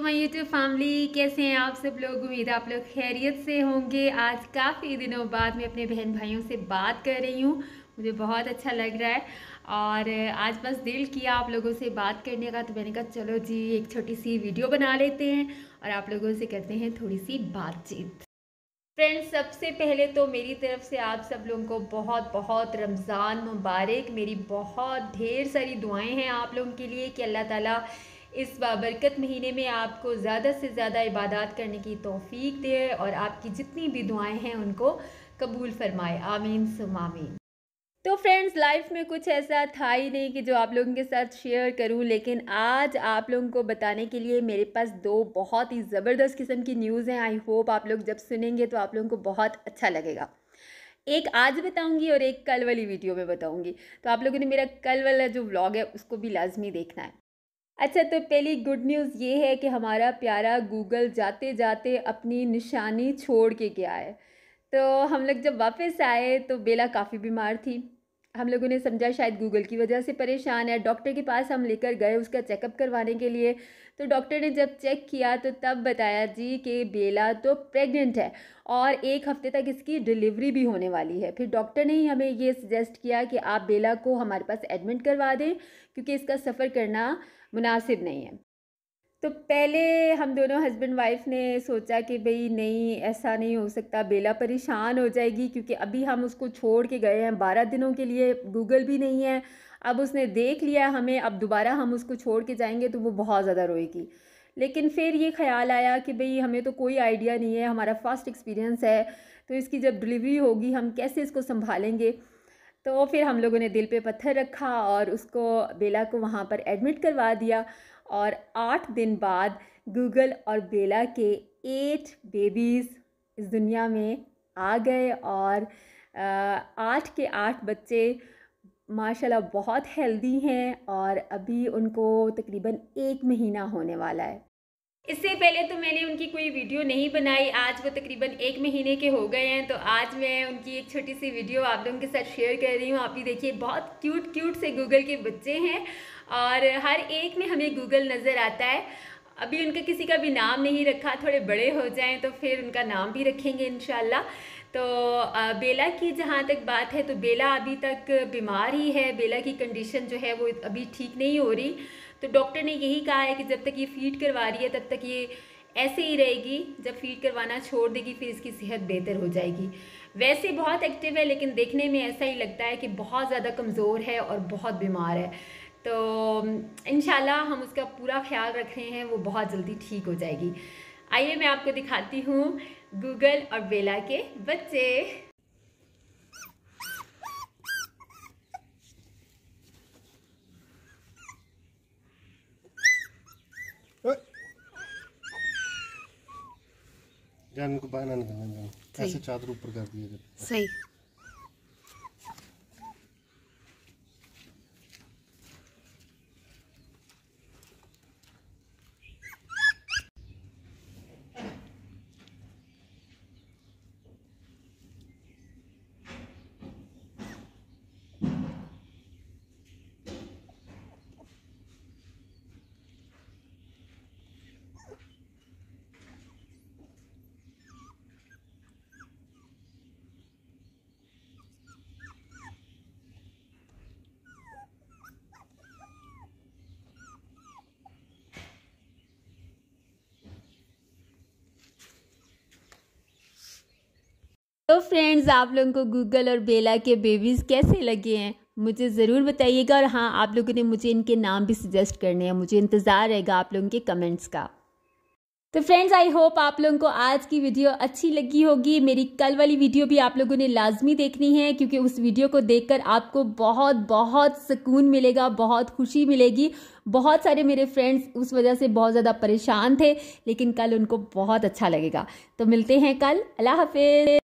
मैं YouTube family कैसे हैं आप सब लोग उम्मीद है आप लोग खैरियत से होंगे आज काफ़ी दिनों बाद मैं अपने बहन भाइयों से बात कर रही हूँ मुझे बहुत अच्छा लग रहा है और आज बस दिल किया आप लोगों से बात करने का तो मैंने कहा चलो जी एक छोटी सी वीडियो बना लेते हैं और आप लोगों से करते हैं थोड़ी सी बातचीत फ्रेंड्स सबसे पहले तो मेरी तरफ से आप सब लोगों को बहुत बहुत रमज़ान मुबारक मेरी बहुत ढेर सारी दुआएँ हैं आप लोगों के लिए कि अल्लाह ताली इस बाबरकत महीने में आपको ज़्यादा से ज़्यादा इबादत करने की तोफ़ी दे और आपकी जितनी भी दुआएं हैं उनको कबूल फरमाए आमीन सुम आमीन तो फ्रेंड्स लाइफ में कुछ ऐसा था ही नहीं कि जो आप लोगों के साथ शेयर करूं लेकिन आज आप लोगों को बताने के लिए मेरे पास दो बहुत ही ज़बरदस्त किस्म की न्यूज़ हैं आई होप आप लोग जब सुनेंगे तो आप लोगों को बहुत अच्छा लगेगा एक आज बताऊंगी और एक कल वाली वीडियो में बताऊंगी तो आप लोगों ने मेरा कल वाला जो व्लॉग है उसको भी लाजमी देखना है अच्छा तो पहली गुड न्यूज़ ये है कि हमारा प्यारा गूगल जाते जाते अपनी निशानी छोड़ के गया है तो हम लोग जब वापस आए तो बेला काफ़ी बीमार थी हम लोगों ने समझा शायद गूगल की वजह से परेशान है डॉक्टर के पास हम लेकर गए उसका चेकअप करवाने के लिए तो डॉक्टर ने जब चेक किया तो तब बताया जी कि बेला तो प्रेग्नेंट है और एक हफ़्ते तक इसकी डिलीवरी भी होने वाली है फिर डॉक्टर ने ही हमें ये सजेस्ट किया कि आप बेला को हमारे पास एडमिट करवा दें क्योंकि इसका सफ़र करना मुनासिब नहीं है तो पहले हम दोनों हस्बैंड वाइफ ने सोचा कि भई नहीं ऐसा नहीं हो सकता बेला परेशान हो जाएगी क्योंकि अभी हम उसको छोड़ के गए हैं बारह दिनों के लिए गूगल भी नहीं है अब उसने देख लिया हमें अब दोबारा हम उसको छोड़ के जाएंगे तो वो बहुत ज़्यादा रोएगी लेकिन फिर ये ख्याल आया कि भाई हमें तो कोई आइडिया नहीं है हमारा फर्स्ट एक्सपीरियंस है तो इसकी जब डिलीवरी होगी हम कैसे इसको संभालेंगे तो फिर हम लोगों ने दिल पे पत्थर रखा और उसको बेला को वहाँ पर एडमिट करवा दिया और आठ दिन बाद गूगल और बेला के एट बेबीज़ इस दुनिया में आ गए और आठ के आठ बच्चे माशाल्लाह बहुत हेल्दी हैं और अभी उनको तकरीबन एक महीना होने वाला है इससे पहले तो मैंने उनकी कोई वीडियो नहीं बनाई आज वो तकरीबन एक महीने के हो गए हैं तो आज मैं उनकी एक छोटी सी वीडियो आप लोगों के साथ शेयर कर रही हूँ आप भी देखिए बहुत क्यूट क्यूट से गूगल के बच्चे हैं और हर एक में हमें गूगल नज़र आता है अभी उनका किसी का भी नाम नहीं रखा थोड़े बड़े हो जाएँ तो फिर उनका नाम भी रखेंगे इन तो बेला की जहाँ तक बात है तो बेला अभी तक बीमार ही है बेला की कंडीशन जो है वो अभी ठीक नहीं हो रही तो डॉक्टर ने यही कहा है कि जब तक ये फीड करवा रही है तब तक ये ऐसे ही रहेगी जब फीड करवाना छोड़ देगी फिर इसकी सेहत बेहतर हो जाएगी वैसे बहुत एक्टिव है लेकिन देखने में ऐसा ही लगता है कि बहुत ज़्यादा कमज़ोर है और बहुत बीमार है तो इन हम उसका पूरा ख्याल रख रहे हैं वो बहुत जल्दी ठीक हो जाएगी आइए मैं आपको दिखाती हूँ गूगल और बेला के बच्चे जान को बाहर आने देना जान कैसे चादर ऊपर कर दिया सही तो फ्रेंड्स आप लोगों को गूगल और बेला के बेबीज़ कैसे लगे हैं मुझे ज़रूर बताइएगा और हाँ आप लोगों ने मुझे इनके नाम भी सजेस्ट करने हैं मुझे इंतज़ार रहेगा आप लोगों के कमेंट्स का तो फ्रेंड्स आई होप आप लोगों को आज की वीडियो अच्छी लगी होगी मेरी कल वाली वीडियो भी आप लोगों ने लाजमी देखनी है क्योंकि उस वीडियो को देखकर आपको बहुत बहुत सुकून मिलेगा बहुत खुशी मिलेगी बहुत सारे मेरे फ्रेंड्स उस वजह से बहुत ज़्यादा परेशान थे लेकिन कल उनको बहुत अच्छा लगेगा तो मिलते हैं कल अल्लाह हाफिज